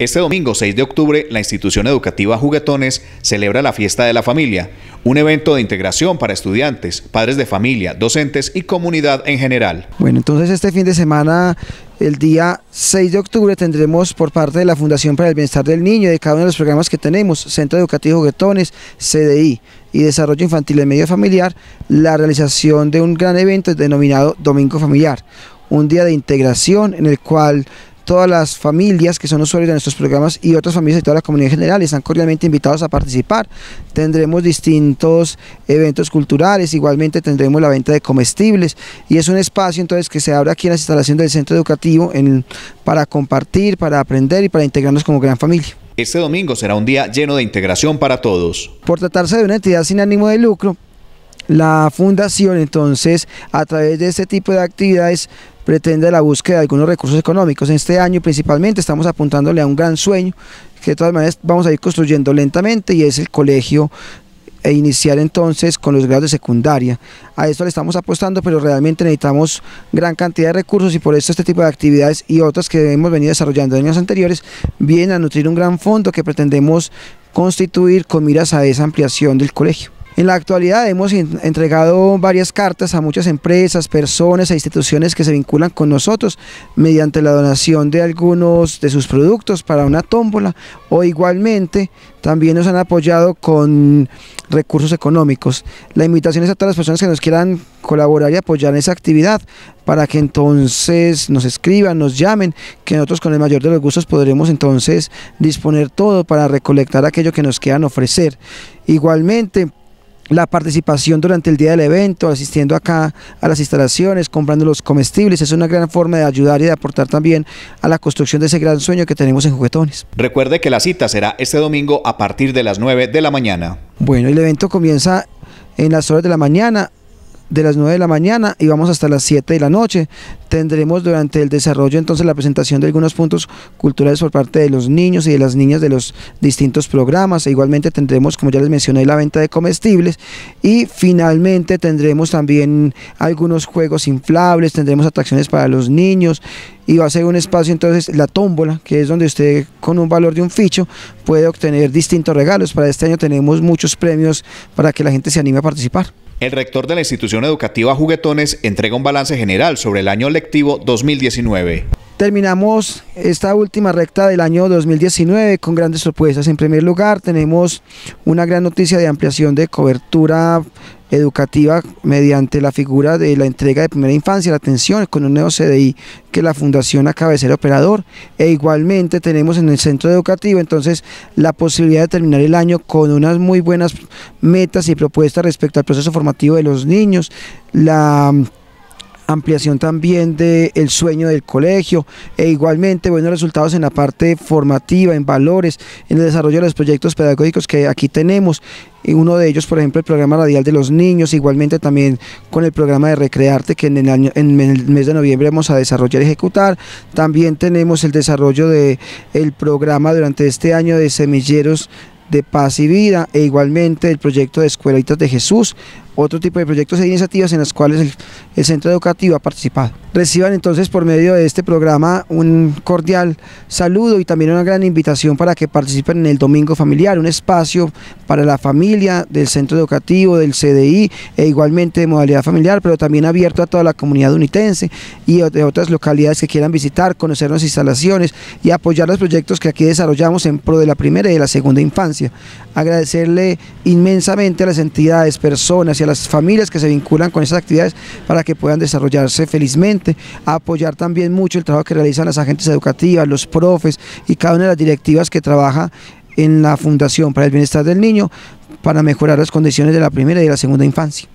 Este domingo 6 de octubre, la institución educativa Juguetones celebra la Fiesta de la Familia, un evento de integración para estudiantes, padres de familia, docentes y comunidad en general. Bueno, entonces este fin de semana, el día 6 de octubre, tendremos por parte de la Fundación para el Bienestar del Niño de cada uno de los programas que tenemos, Centro Educativo Juguetones, CDI y Desarrollo Infantil en Medio Familiar, la realización de un gran evento denominado Domingo Familiar, un día de integración en el cual todas las familias que son usuarios de nuestros programas y otras familias de toda la comunidad general están cordialmente invitados a participar. Tendremos distintos eventos culturales, igualmente tendremos la venta de comestibles y es un espacio entonces que se abre aquí en las instalaciones del centro educativo para compartir, para aprender y para integrarnos como gran familia. Este domingo será un día lleno de integración para todos. Por tratarse de una entidad sin ánimo de lucro, la fundación entonces a través de este tipo de actividades pretende la búsqueda de algunos recursos económicos. En este año principalmente estamos apuntándole a un gran sueño que de todas maneras vamos a ir construyendo lentamente y es el colegio e iniciar entonces con los grados de secundaria. A esto le estamos apostando, pero realmente necesitamos gran cantidad de recursos y por eso este tipo de actividades y otras que hemos venido desarrollando en años anteriores vienen a nutrir un gran fondo que pretendemos constituir con miras a esa ampliación del colegio. En la actualidad hemos entregado varias cartas a muchas empresas, personas e instituciones que se vinculan con nosotros mediante la donación de algunos de sus productos para una tómbola o igualmente también nos han apoyado con recursos económicos. La invitación es a todas las personas que nos quieran colaborar y apoyar en esa actividad para que entonces nos escriban, nos llamen, que nosotros con el mayor de los gustos podremos entonces disponer todo para recolectar aquello que nos quieran ofrecer. Igualmente la participación durante el día del evento, asistiendo acá a las instalaciones, comprando los comestibles, es una gran forma de ayudar y de aportar también a la construcción de ese gran sueño que tenemos en Juguetones. Recuerde que la cita será este domingo a partir de las 9 de la mañana. Bueno, el evento comienza en las horas de la mañana, de las 9 de la mañana y vamos hasta las 7 de la noche. Tendremos durante el desarrollo entonces la presentación de algunos puntos culturales por parte de los niños y de las niñas de los distintos programas. E igualmente tendremos, como ya les mencioné, la venta de comestibles y finalmente tendremos también algunos juegos inflables, tendremos atracciones para los niños y va a ser un espacio entonces la tómbola, que es donde usted con un valor de un ficho puede obtener distintos regalos. Para este año tenemos muchos premios para que la gente se anime a participar. El rector de la institución educativa Juguetones entrega un balance general sobre el año lectivo 2019. Terminamos esta última recta del año 2019 con grandes propuestas En primer lugar, tenemos una gran noticia de ampliación de cobertura educativa mediante la figura de la entrega de primera infancia, la atención con un nuevo CDI que la fundación acaba de ser operador e igualmente tenemos en el centro educativo entonces la posibilidad de terminar el año con unas muy buenas metas y propuestas respecto al proceso formativo de los niños, la ampliación también del el sueño del colegio e igualmente buenos resultados en la parte formativa, en valores, en el desarrollo de los proyectos pedagógicos que aquí tenemos. Y uno de ellos, por ejemplo, el programa radial de los niños, igualmente también con el programa de Recrearte que en el, mes de noviembre vamos a desarrollar y ejecutar. También tenemos el desarrollo del el programa durante este año de semilleros de paz y vida e igualmente el proyecto de Escuelitas de Jesús otro tipo de proyectos e iniciativas en las cuales el, centro educativo ha participado. Reciban entonces por medio de este programa un cordial saludo y también una gran invitación para que participen en el Domingo Familiar, un espacio para la familia del centro educativo, del CDI e igualmente de modalidad familiar, pero también abierto a toda la comunidad unitense y de otras localidades que quieran visitar, conocer las instalaciones y apoyar los proyectos que aquí desarrollamos en pro de la primera y de la segunda infancia. Agradecerle inmensamente a las entidades, personas y las familias que se vinculan con esas actividades para que puedan desarrollarse felizmente, apoyar también mucho el trabajo que realizan las agentes educativas, los profes y cada una de las directivas que trabaja en la Fundación para el Bienestar del Niño para mejorar las condiciones de la primera y de la segunda infancia.